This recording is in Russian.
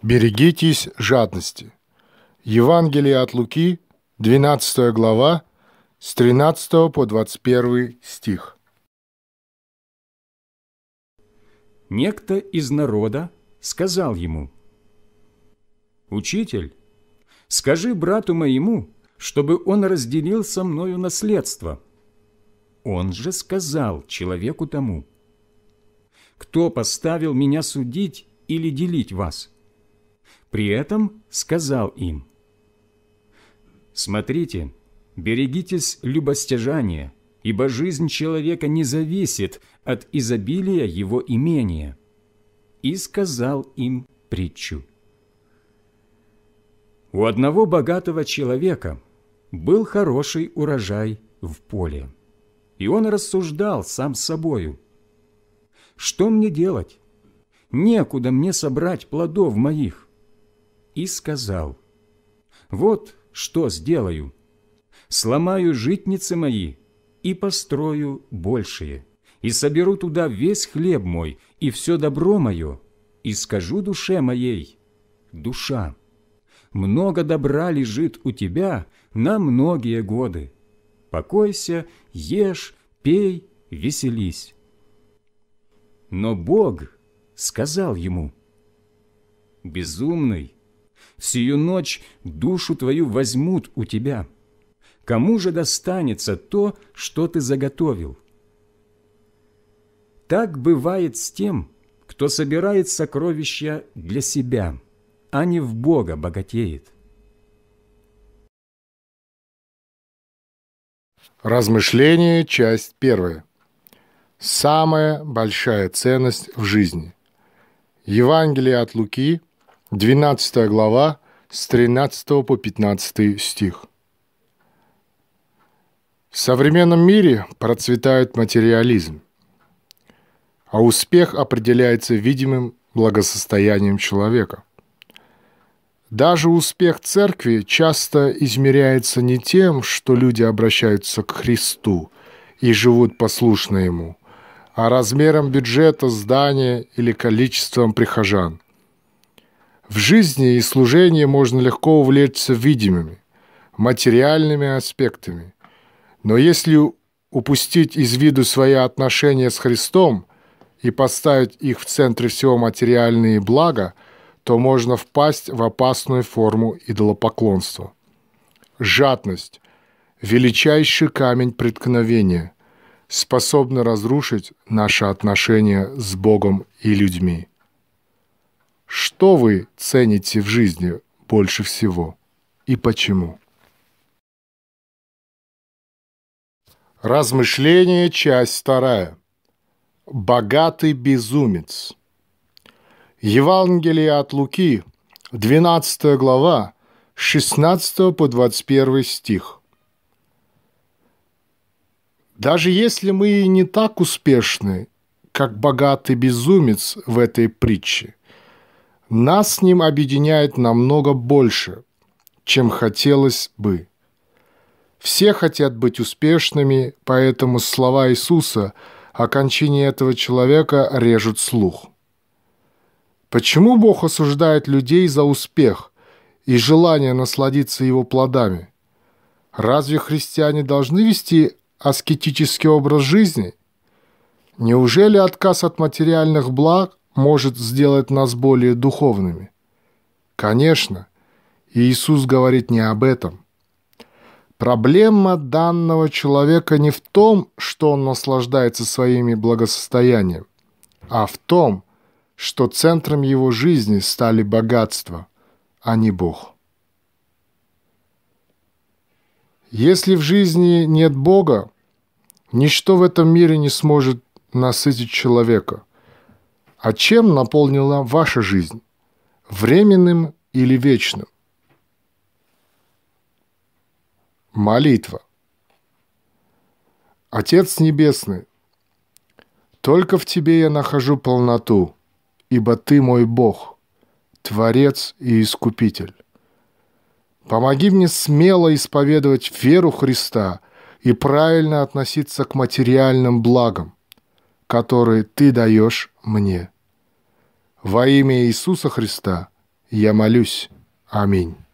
Берегитесь жадности. Евангелие от Луки, 12 глава, с 13 по 21 стих. Некто из народа сказал ему, «Учитель, скажи брату моему, чтобы он разделил со мною наследство». Он же сказал человеку тому, «Кто поставил меня судить или делить вас?» При этом сказал им, «Смотрите, берегитесь любостяжания, ибо жизнь человека не зависит от изобилия его имения». И сказал им притчу. У одного богатого человека был хороший урожай в поле, и он рассуждал сам с собою. «Что мне делать? Некуда мне собрать плодов моих и сказал, «Вот что сделаю. Сломаю житницы мои и построю большие, и соберу туда весь хлеб мой и все добро мое, и скажу душе моей, душа, много добра лежит у тебя на многие годы. Покойся, ешь, пей, веселись». Но Бог сказал ему, «Безумный, Сию ночь душу твою возьмут у тебя. Кому же достанется то, что ты заготовил? Так бывает с тем, кто собирает сокровища для себя, а не в Бога богатеет. Размышление, часть первая. Самая большая ценность в жизни. Евангелие от Луки – 12 глава, с 13 по 15 стих. В современном мире процветает материализм, а успех определяется видимым благосостоянием человека. Даже успех церкви часто измеряется не тем, что люди обращаются к Христу и живут послушно Ему, а размером бюджета здания или количеством прихожан – в жизни и служении можно легко увлечься видимыми, материальными аспектами. Но если упустить из виду свои отношения с Христом и поставить их в центре всего материальные блага, то можно впасть в опасную форму идолопоклонства. Жадность – величайший камень преткновения, способный разрушить наши отношения с Богом и людьми что вы цените в жизни больше всего и почему. Размышление, часть вторая. Богатый безумец. Евангелие от Луки, 12 глава, 16 по 21 стих. Даже если мы не так успешны, как богатый безумец в этой притче – нас с ним объединяет намного больше, чем хотелось бы. Все хотят быть успешными, поэтому слова Иисуса о кончине этого человека режут слух. Почему Бог осуждает людей за успех и желание насладиться его плодами? Разве христиане должны вести аскетический образ жизни? Неужели отказ от материальных благ может сделать нас более духовными? Конечно, Иисус говорит не об этом. Проблема данного человека не в том, что он наслаждается своими благосостоянием, а в том, что центром его жизни стали богатства, а не Бог. Если в жизни нет Бога, ничто в этом мире не сможет насытить человека – а чем наполнила ваша жизнь? Временным или вечным? Молитва. Отец Небесный, только в Тебе я нахожу полноту, ибо Ты мой Бог, Творец и Искупитель. Помоги мне смело исповедовать веру Христа и правильно относиться к материальным благам, который Ты даешь мне. Во имя Иисуса Христа я молюсь. Аминь.